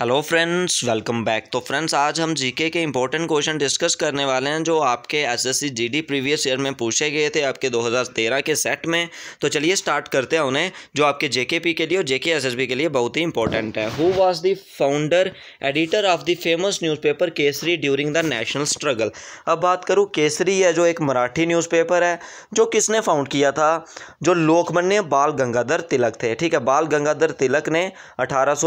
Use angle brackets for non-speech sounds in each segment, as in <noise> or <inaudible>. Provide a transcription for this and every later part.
hello friends welcome back तो friends आज हम जीके के इंपॉर्टेंट क्वेश्चन डिस्कस करने वाले हैं जो आपके एसएससी जीडी प्रीवियस ईयर में पूछे गए थे आपके 2013 के सेट में तो चलिए स्टार्ट करते हैं उन्हें जो आपके जेकेपी के लिए और जेके एसएसबी के लिए बहुत ही इंपॉर्टेंट है who was the founder editor of the famous newspaper Kesari during the national struggle अब बात करूँ केसरी है जो एक मराठी न्यूज़पेपर है जो किसने फाउंड किया था जो लोकमान्य बाल गंगाधर तिलक थे ठीक है बाल गंगाधर तिलक ने अठारह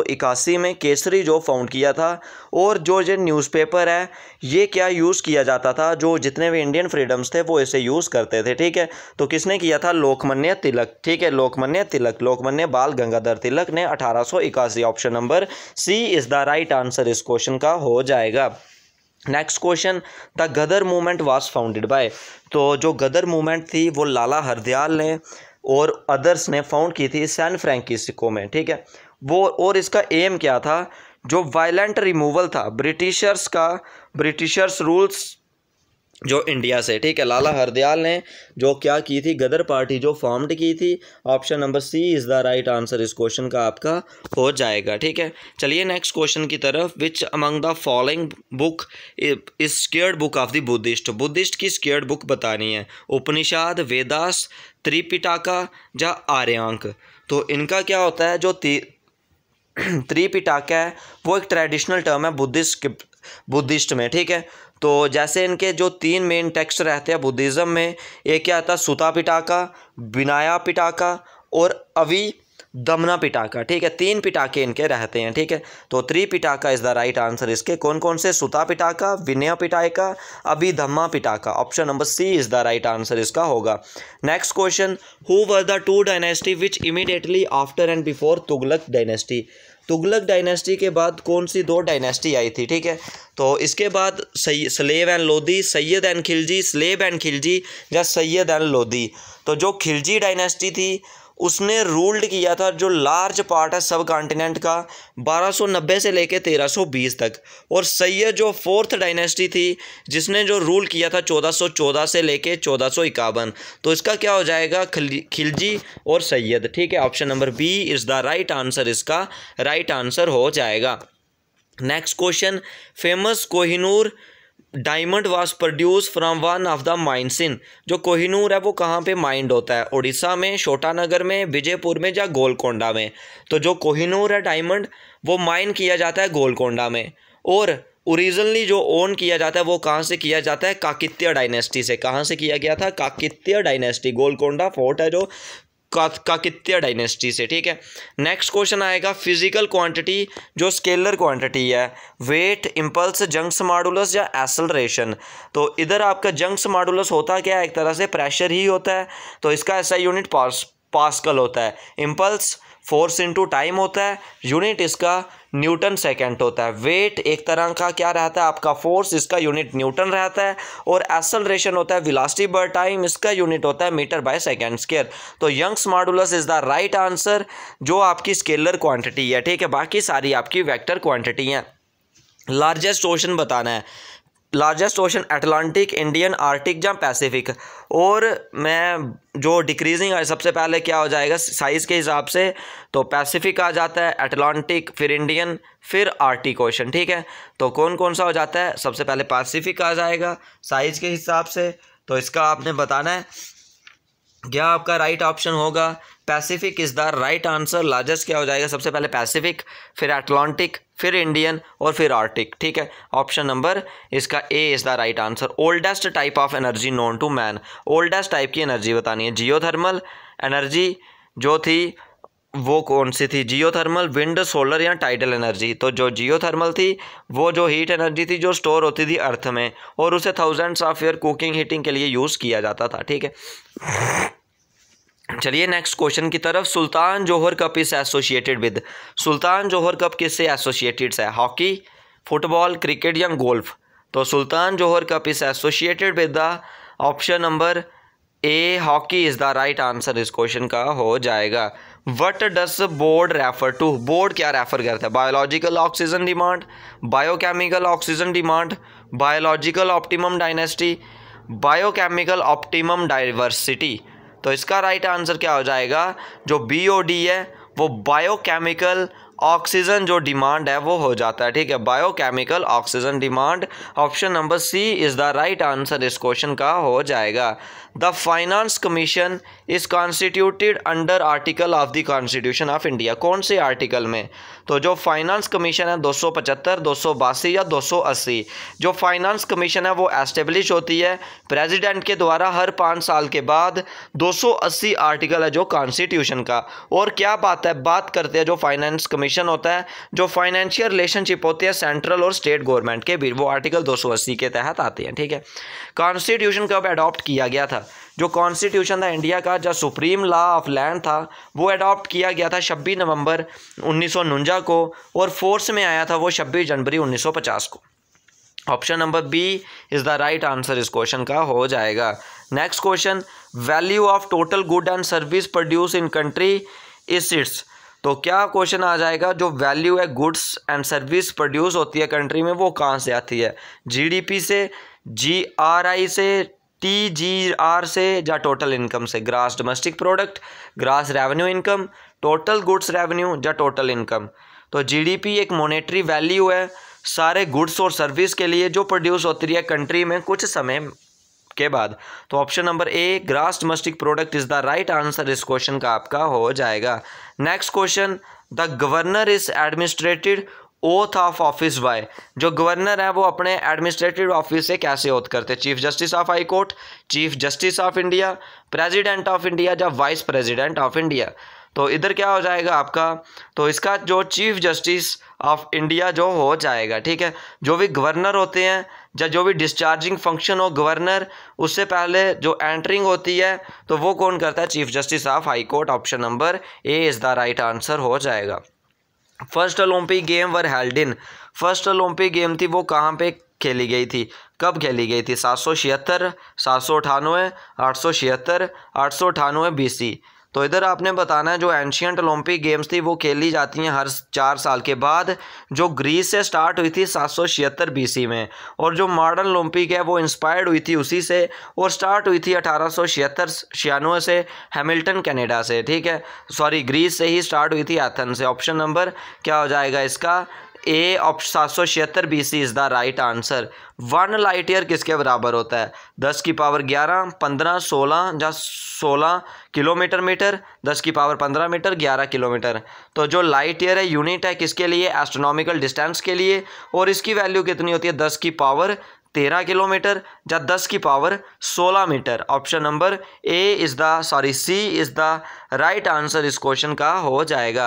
में केसरी दूसरी जॉब फाउंड किया था और जो ये न्यूज़पेपर है ये क्या यूज़ किया जाता था जो जितने भी इंडियन फ्रीडम्स थे वो इसे यूज़ करते थे ठीक है तो किसने किया था लोकमान्य तिलक ठीक है लोकमान्य तिलक लोकमान्य बाल गंगाधर तिलक ने अठारह option number C is the right answer इस क्वेश्चन का हो जाएगा next question the Ghadar movement was founded by तो जो गदर मूवमेंट थी वो लाला हरदयाल ने और अदर्स ने फाउंड की थी सैन फ्रांकिस्को में ठीक है वो और इसका एम क्या था जो वायलेंट रिमूवल था ब्रिटिशर्स का ब्रिटिशर्स रूल्स जो इंडिया से ठीक है लाला हरदयाल ने जो क्या की थी गदर पार्टी जो फॉर्म्ड की थी option number C is the right answer इस क्वेश्चन का आपका हो जाएगा ठीक है चलिए नेक्स्ट क्वेश्चन की तरफ which among the following book is sacred book of the Buddhist Buddhist की स्केयर्ड बुक बतानी है उपनिषद वेदास त्रिपिटाका या आर्यांक तो इनका क्या होता है जो <clears throat> त्रिपिटाक्या है वो एक ट्रेडिशनल टर्म है बुद्धिस्ट बुद्धिस्ट में ठीक है तो जैसे इनके जो तीन मेन टेक्स्ट रहते हैं बुद्धिज़्म में एक क्या आता है सुता पिटाका बिनाया पिटाका और अवि दमना पिटाका ठीक है तीन पिटाके इनके रहते हैं ठीक है तो Tripitaka is the right answer इसके कौन कौन से Sutta Pitaka Vinaya Pitaka Abhidhamma Pitaka option number C is the right answer इसका होगा next question who were the two dynasty which immediately after and before Tughlaq dynasty Tughlaq dynasty के बाद कौन सी दो डायनेस्टी आई थी ठीक है तो इसके बाद slave and Lodi Sayyid and Khilji slave and Khilji या सैयद एंड लोधी तो जो खिलजी डायनेस्टी थी उसने रूल्ड किया था जो लार्ज पार्ट है सब कॉन्टिनेंट का 1290 से लेके 1320 तक और सैयद जो फोर्थ डायनेस्टी थी जिसने जो रूल किया था 1414 से लेके चौदह तो इसका क्या हो जाएगा खिलजी और सैयद ठीक है option number B is the right answer इसका राइट आंसर हो जाएगा next question famous Kohinoor diamond was produce from one of the mind in जो कोहिनूर है वो कहाँ पे माइंड होता है उड़ीसा में छोटानगर में विजयपुर में या गोलकोंडा में तो जो कोहिनूर है डायमंड वो माइन किया जाता है गोलकोंडा में और ओरिजिनली जो ओन किया जाता है वो कहाँ से किया जाता है काकित्य डायनेस्टी से कहाँ से किया गया था काकित्य डायनेस्टी गोलकोंडा फोर्ट है जो काकित्य डायनेस्टी से ठीक है नेक्स्ट क्वेश्चन आएगा फिजिकल क्वांटिटी जो स्केलर क्वांटिटी है वेट इम्पल्स जंक्स मॉडुलस या एसलरेशन तो इधर आपका जंक्स मॉडुलस होता क्या है एक तरह से प्रेशर ही होता है तो इसका ऐसा यूनिट पास पास्कल होता है इम्पल्स फोर्स इंटू टाइम होता है यूनिट इसका न्यूटन सेकेंड होता है वेट एक तरह का क्या रहता है आपका फोर्स इसका यूनिट न्यूटन रहता है और एसलरेशन होता है विलास्टी बर टाइम इसका यूनिट होता है मीटर बाय सेकेंड स्केयर तो Young's modulus is the right answer जो आपकी स्केलर क्वांटिटी है ठीक है बाकी सारी आपकी वैक्टर क्वांटिटी हैं लार्जेस्ट ओशन बताना है largest ocean Atlantic Indian Arctic या पैसिफिक और मैं जो डिक्रीजिंग है सबसे पहले क्या हो जाएगा साइज़ के हिसाब से तो पैसिफिक आ जाता है अटलांटिक फिर इंडियन फिर आर्टिक ओशन ठीक है तो कौन कौन सा हो जाता है सबसे पहले पैसिफिक आ जाएगा साइज़ के हिसाब से तो इसका आपने बताना है क्या आपका राइट ऑप्शन होगा Pacific is the right answer largest क्या हो जाएगा सबसे पहले पैसिफिक फिर अटलांटिक फिर इंडियन और फिर आर्टिक ठीक है ऑप्शन नंबर इसका A is the right answer oldest type of energy known to man oldest type की एनर्जी बतानी है जियोथर्मल एनर्जी जो थी वो कौन सी थी जियो थर्मल विंड सोलर या टाइडल एनर्जी तो जो जियो थर्मल थी वो जो हीट एनर्जी थी जो स्टोर होती थी अर्थ में और उसे thousands of year cooking heating के लिए यूज़ किया जाता था ठीक है चलिए नेक्स्ट क्वेश्चन की तरफ Sultan Johor cup is associated with Sultan Johor cup किससे एसोसिएटेड है हॉकी फुटबॉल क्रिकेट या गोल्फ तो Sultan Johor cup is associated with the option number A hockey is the right answer इस question का हो जाएगा what does board refer to board क्या रेफर करता है biological oxygen demand biochemical oxygen demand biological optimum dynasty biochemical optimum diversity तो इसका राइट आंसर क्या हो जाएगा जो बी है वो बायोकेमिकल ऑक्सीजन जो डिमांड है वो हो जाता है ठीक है biochemical oxygen demand option number C is the right answer इस क्वेश्चन का हो जाएगा the finance commission is constituted under article of the constitution of India कौन से आर्टिकल में तो जो फाइनेंस कमीशन है दो सौ पचहत्तर दो सौ बासी या दो सौ अस्सी जो फाइनेंस कमीशन है वो एस्टेब्लिश होती है प्रेजिडेंट के द्वारा हर पाँच साल के बाद दो सौ अस्सी आर्टिकल है जो कॉन्स्टिट्यूशन का और क्या बात है बात करते हैं जो फाइनेंस कमीशन कमीशन होता है जो फाइनेंशियल रिलेशनशिप होती है सेंट्रल और स्टेट गवर्नमेंट के बीच वो आर्टिकल 280 के तहत आते हैं ठीक है कॉन्स्टिट्यूशन कब अडॉप्ट किया गया था जो कॉन्स्टिट्यूशन था इंडिया का जो सुप्रीम लॉ ऑफ लैंड था वो अडॉप्ट किया गया था छब्बीस नवंबर उन्नीस को और फोर्स में आया था वो छब्बीस जनवरी उन्नीस को option number B is the right answer इस क्वेश्चन का हो जाएगा next question value of total good and service produce in country is its तो क्या क्वेश्चन आ जाएगा जो वैल्यू है गुड्स एंड सर्विस प्रोड्यूस होती है कंट्री में वो कहाँ से आती है जीडीपी से जीआरआई से टी जी आर से या टोटल इनकम से gross domestic product gross revenue income total goods revenue या टोटल इनकम तो जी एक मोनिट्री वैल्यू है सारे गुड्स और सर्विस के लिए जो प्रोड्यूस होती है कंट्री में कुछ समय के बाद तो option number A gross domestic product is the right answer इस क्वेश्चन का आपका हो जाएगा next question the governor is administrated oath of office by जो गवर्नर है वो अपने एडमिनिस्ट्रेटिव ऑफिस से कैसे ओथ करते chief justice of high court chief justice of India president of India या वाइस प्रेसिडेंट ऑफ इंडिया तो इधर क्या हो जाएगा आपका तो इसका जो चीफ जस्टिस ऑफ इंडिया जो हो जाएगा ठीक है जो भी गवर्नर होते हैं या जो भी डिस्चार्जिंग फंक्शन हो गवर्नर उससे पहले जो एंट्रिंग होती है तो वो कौन करता है chief justice of high court option number A is the right answer हो जाएगा first Olympic game were held in first Olympic game थी वो कहाँ पे खेली गई थी कब खेली गई थी सात सौ छिहत्तर सात सौ अठानवे आठ सौ छिहत्तर आठ सौ अठानवे बी सी तो इधर आपने बताना है जो एंशियंट ओलंपिक गेम्स थी वो खेली जाती हैं हर चार साल के बाद जो ग्रीस से स्टार्ट हुई थी सात सौ छिहत्तर बीसी में और जो मॉडर्न ओलंपिक है वो इंस्पायर्ड हुई थी उसी से और स्टार्ट हुई थी अठारह सौ छिहत्तर छियानवे से हैमिल्टन कनाडा से ठीक है सॉरी ग्रीस से ही स्टार्ट हुई थी एथन से ऑप्शन नंबर क्या हो जाएगा इसका ए ऑफ सात सौ छिहत्तर B C is the right answer one light year किसके बराबर होता है दस की पावर ग्यारह पंद्रह सोलह या सोलह किलोमीटर मीटर दस की पावर पंद्रह मीटर ग्यारह किलोमीटर तो जो लाइट ईयर है यूनिट है किसके लिए एस्ट्रोनॉमिकल डिस्टेंस के लिए और इसकी वैल्यू कितनी होती है दस की पावर तेरह किलोमीटर या दस की पावर सोलह metre option number A is the sorry C is the right answer इस क्वेश्चन का हो जाएगा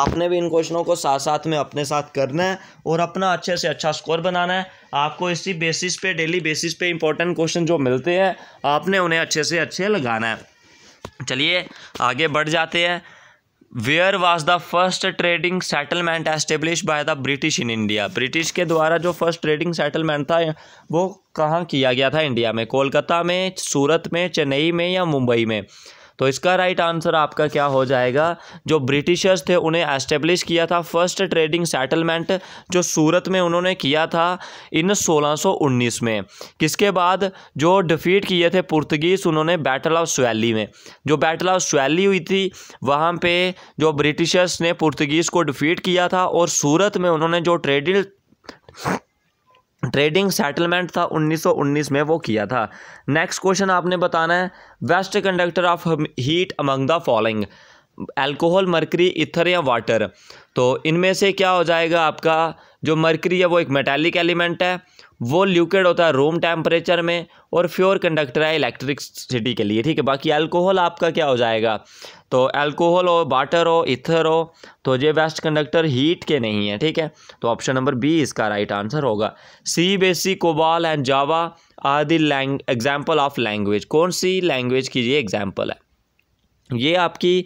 आपने भी इन क्वेश्चनों को साथ साथ में अपने साथ करना है और अपना अच्छे से अच्छा स्कोर बनाना है आपको इसी बेसिस पे डेली बेसिस पे इंपॉर्टेंट क्वेश्चन जो मिलते हैं आपने उन्हें अच्छे से अच्छे लगाना है चलिए आगे बढ़ जाते हैं where was the first trading settlement establish by the British in India British के द्वारा जो फर्स्ट ट्रेडिंग सेटलमेंट था वो कहाँ किया गया था इंडिया में कोलकाता में सूरत में चेन्नई में या मुंबई में तो इसका राइट आंसर आपका क्या हो जाएगा जो ब्रिटिशर्स थे उन्हें एस्टेब्लिश किया था फर्स्ट ट्रेडिंग सेटलमेंट जो सूरत में उन्होंने किया था इन 1619 में किसके बाद जो डिफीट किए थे पुर्तगीज़ उन्होंने बैटल ऑफ स्वैली में जो बैटल ऑफ स्वैली हुई थी वहाँ पे जो ब्रिटिशर्स ने पुर्तगीज़ को डिफीट किया था और सूरत में उन्होंने जो ट्रेडिंग ट्रेडिंग सेटलमेंट था 1919 में वो किया था नेक्स्ट क्वेश्चन आपने बताना है worst conductor of heat among the following alcohol mercury ether या वाटर तो इनमें से क्या हो जाएगा आपका जो मरकरी है वो एक मेटेलिक एलिमेंट है वो ल्यूकेड होता है रूम टेम्परेचर में और फ्योर कंडक्टर है सिटी के लिए ठीक है बाकी अल्कोहल आपका क्या हो जाएगा तो अल्कोहल हो वाटर हो इथर हो तो ये वेस्ट कंडक्टर हीट के नहीं है ठीक है तो ऑप्शन नंबर बी इसका राइट आंसर होगा C BASIC COBOL and Java are the lang example of language कौन सी लैंग्वेज की ये एग्जाम्पल है ये आपकी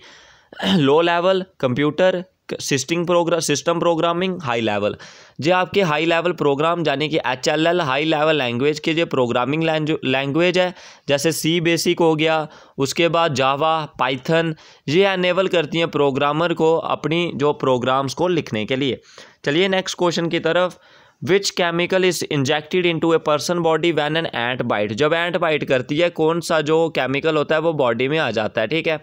<clears throat> low level computer system program system programming high level जो आपके हाई लेवल प्रोग्राम यानी कि H L L high level language के जो प्रोग्रामिंग लैंग्वेज है जैसे सी बेसिक हो गया उसके बाद जावा पाइथन ये एनेबल करती हैं प्रोग्रामर को अपनी जो प्रोग्राम्स को लिखने के लिए चलिए नेक्स्ट क्वेश्चन की तरफ which chemical is injected into a person body when an ant bite जब एंट बाइट करती है कौन सा जो केमिकल होता है वो बॉडी में आ जाता है ठीक है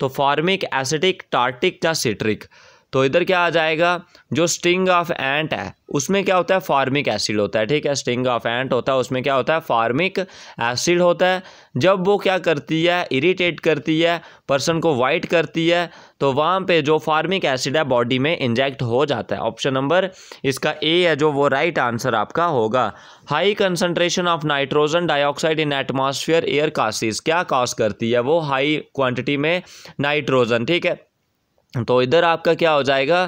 तो फार्मिक एसिडिक टार्टिक या सिट्रिक तो इधर क्या आ जाएगा जो स्टिंग ऑफ एंट है उसमें क्या होता है फार्मिक एसिड होता है ठीक है स्टिंग ऑफ एंट होता है उसमें क्या होता है फार्मिक एसिड होता है जब वो क्या करती है इरिटेट करती है पर्सन को वाइट करती है तो वहाँ पे जो फार्मिक एसिड है बॉडी में इंजेक्ट हो जाता है ऑप्शन नंबर इसका ए है जो वो राइट आंसर आपका होगा high concentration of nitrogen dioxide in atmosphere air causes क्या कास करती है वो हाई क्वान्टिटी में नाइट्रोजन ठीक है तो इधर आपका क्या हो जाएगा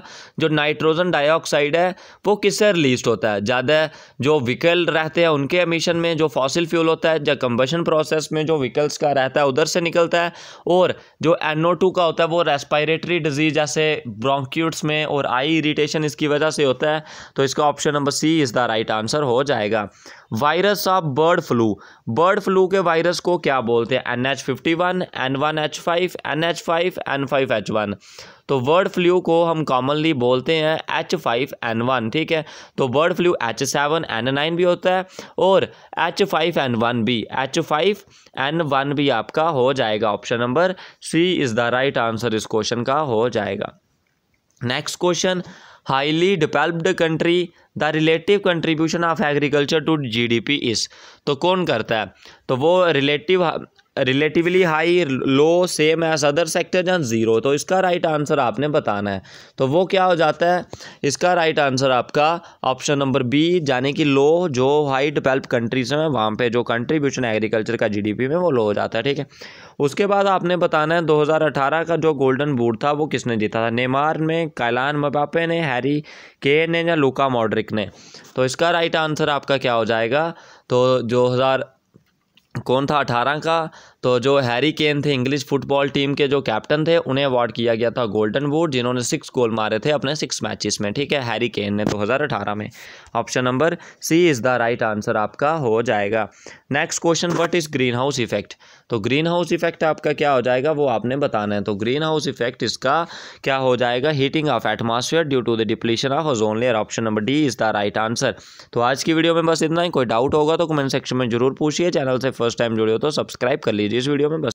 जो नाइट्रोजन डाइऑक्साइड है वो किससे रिलीज होता है ज़्यादा जो व्हीकल रहते हैं उनके एमिशन में जो फॉसिल फ्यूल होता है या कंबशन प्रोसेस में जो व्हीकल्स का रहता है उधर से निकलता है और जो एनओ टू का होता है वो रेस्पायरेटरी डिजीज जैसे ब्रोंक्यूट्स में और आई इरीटेशन इसकी वजह से होता है तो इसका option number C is the right answer हो जाएगा virus of bird flu bird flu के वायरस को क्या बोलते हैं N H fifty one N one H five N H five N five H one तो बर्ड फ्लू को हम कॉमनली बोलते हैं एच फाइव एन वन ठीक है तो bird flu H seven N nine भी होता है और एच फाइव एन वन भी एच फाइव एन वन भी आपका हो जाएगा option number C is the right answer इस क्वेश्चन का हो जाएगा next question highly developed country the relative contribution of agriculture to GDP is तो कौन करता है तो वो relative relatively high low same as other sector या ज़ीरो तो इसका राइट आंसर आपने बताना है तो वो क्या हो जाता है इसका राइट आंसर आपका ऑप्शन नंबर बी यानी कि लो जो हाई डिवेल्प कंट्रीज में वहाँ पे जो कंट्रीब्यूशन एग्रीकल्चर का जीडीपी में वो लो हो जाता है ठीक है उसके बाद आपने बताना है 2018 का जो गोल्डन बूट था वो किसने जीता था नेमार ने कैलान मपापे ने हैरी के ने या लुका मॉड्रिक ने तो इसका राइट आंसर आपका क्या हो जाएगा तो दो हज़ार कौन था अठारह का तो जो हैरी केन थे इंग्लिश फुटबॉल टीम के जो कैप्टन थे उन्हें अवार्ड किया गया था गोल्डन बूट जिन्होंने सिक्स गोल मारे थे अपने सिक्स मैचेस में ठीक है हैरी केन ने 2018 में option number C is the right answer आपका हो जाएगा next question what is green house effect तो ग्रीन हाउस इफेक्ट आपका क्या हो जाएगा वो आपने बताना है तो ग्रीन हाउस इफेक्ट इसका क्या हो जाएगा heating of atmosphere due to the depletion of ozone layer option number D is the right answer तो आज की वीडियो में बस इतना ही कोई डाउट होगा तो कमेंट सेक्शन में जरूर पूछिए चैनल से फर्स्ट टाइम जुड़े हो तो सब्सक्राइब कर लीजिए इस वीडियो में बस